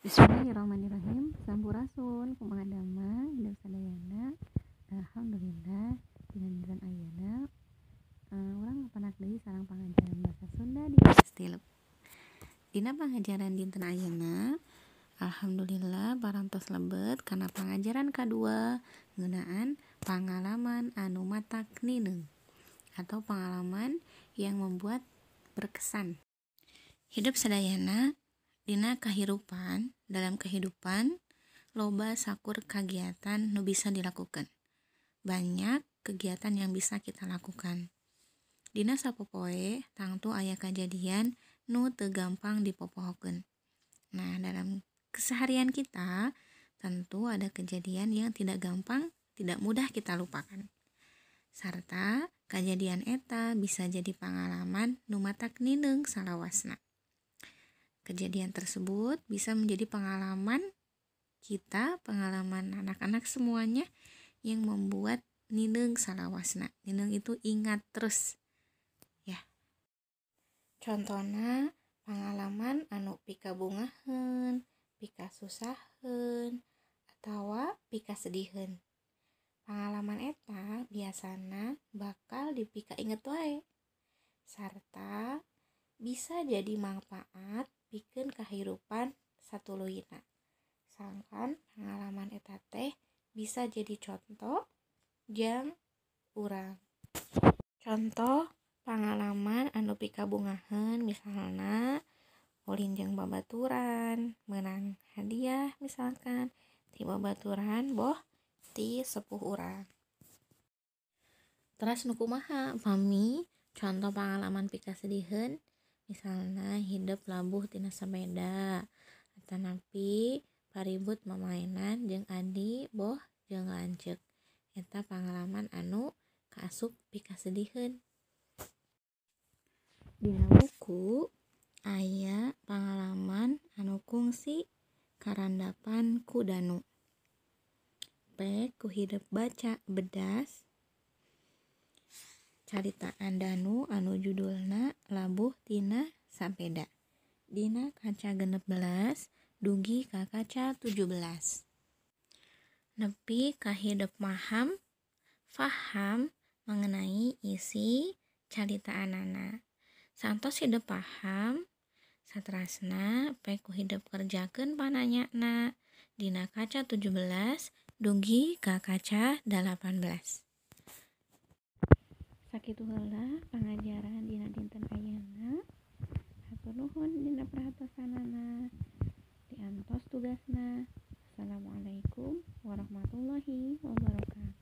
Bismillahirrahmanirrahim. Sampurasun, kumaha dama, dan sadayana. Alhamdulillah, dinandiran ayana. Uh, eh, orang panak deui sarang pangajaran bahasa Sunda di Kastil. Dina pangajaran dinten ayana, Alhamdulillah barantos lebet karena pengajaran kedua ngenaan pengalaman anu mata atau pengalaman yang membuat berkesan. Hidup sedayana, Dina kehidupan, dalam kehidupan, loba sakur kegiatan nu bisa dilakukan. Banyak kegiatan yang bisa kita lakukan. Dina sapopoe, tangtu ayah kejadian nu tegampang dipopohoken. Nah, dalam keseharian kita, tentu ada kejadian yang tidak gampang, tidak mudah kita lupakan. Serta kejadian eta bisa jadi pengalaman numatak nineng salawasna. Kejadian tersebut bisa menjadi pengalaman kita, pengalaman anak-anak semuanya yang membuat nineng salawasna. Nineng itu ingat terus. Ya. Contohnya pengalaman anu pika bungahen, pika susahen, atau pika sedihen. Pengalaman eta biasana bakal dipika inget wae. Serta bisa jadi manfaat bikin pikeun satu satuluyna. Sangkan pengalaman eta teh bisa jadi contoh yang urang. Contoh pengalaman anu pikabungahan misalnya ulin jeung babaturan, menang hadiah misalkan, ti babaturan boh ti sepuh urang. Terus nukumaha, mami, contoh pengalaman pika sedihan misalnya hidup labuh tina sepeda napi paribut memainan jeng Adi boh jeng lancek eta pengalaman anu pika sedihin di buku aya pengalaman anu kungsi karandapan ku Danu pe ku hidup baca bedas caritaan Danu anu judulna Tina Sampeda. Dina kaca genep belas, Dugi ka kaca tujuh belas. Nepi kahidup maham, faham mengenai isi carita anana. Santos hidup paham, satrasna peku hidup kerjakan pananya na. Dina kaca tujuh belas, Dugi ka kaca delapan belas. Sakit pengajaran atas tugasnya. Nah, assalamualaikum warahmatullahi wabarakatuh.